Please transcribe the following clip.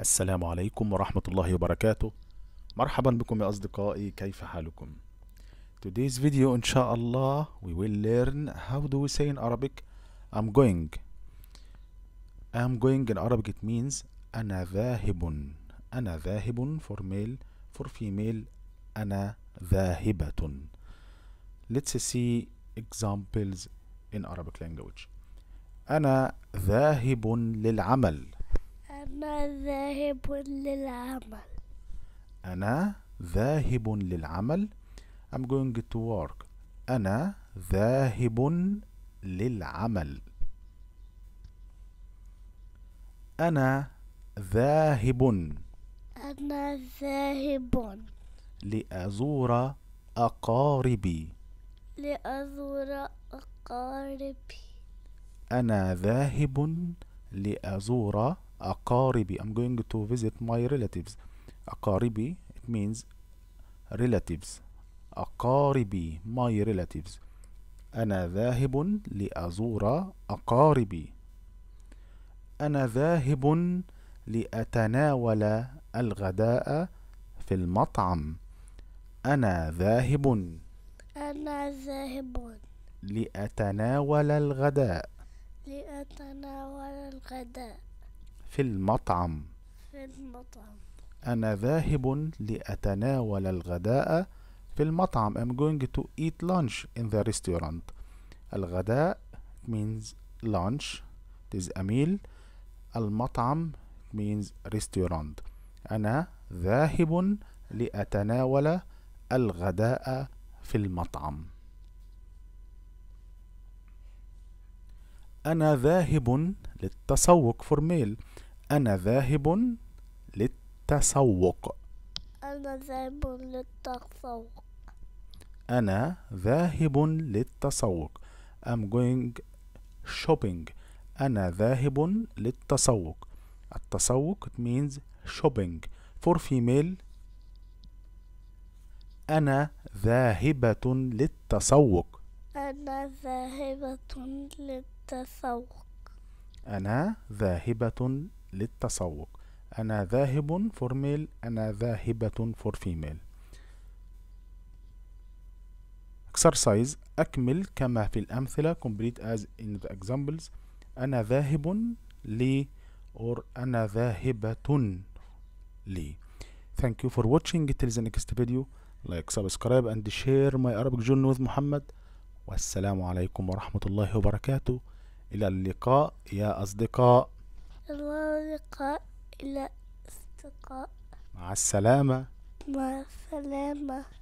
السلام عليكم ورحمة الله وبركاته مرحبا بكم يا أصدقائي كيف حالكم Today's video إن شاء الله we will learn how do we say in Arabic I'm going I'm going in Arabic it means أنا ذاهب أنا ذاهب for male for female أنا ذاهبة Let's see examples in Arabic language أنا ذاهب للعمل أنا ذاهب للعمل أنا ذاهب للعمل I'm going to work أنا ذاهب للعمل أنا ذاهب أنا ذاهب لأزور أقاربي لأزور أقاربي أنا ذاهب لأزور أقاربي I'm going to visit my relatives أقاربي it means relatives أقاربي my relatives أنا ذاهب لأزور أقاربي أنا ذاهب لأتناول الغداء في المطعم أنا ذاهب أنا ذاهب لأتناول الغداء لأتناول الغداء في المطعم في المطعم أنا ذاهب لأتناول الغداء في المطعم I'm going to eat lunch in the restaurant الغداء means lunch it is a meal المطعم means restaurant أنا ذاهب لأتناول الغداء في المطعم أنا ذاهب للتسوق for meal أنا ذاهب للتسوق أنا ذاهب للتسوق أنا ذاهب للتسوق I'm going shopping أنا ذاهب للتسوق التسوق it means shopping for female أنا ذاهبة للتسوق أنا ذاهبة للتسوق أنا ذاهبة للتسوق أنا ذاهب for male أنا ذاهبة for female exercise أكمل كما في الأمثلة complete as in the examples أنا ذاهب لي or أنا ذاهبة لي Thank you for watching till the next video like subscribe and share my Arabic journey with Muhammad والسلام عليكم ورحمة الله وبركاته إلى اللقاء يا أصدقاء إلى اللقاء إلى أصدقاء مع السلامة مع السلامة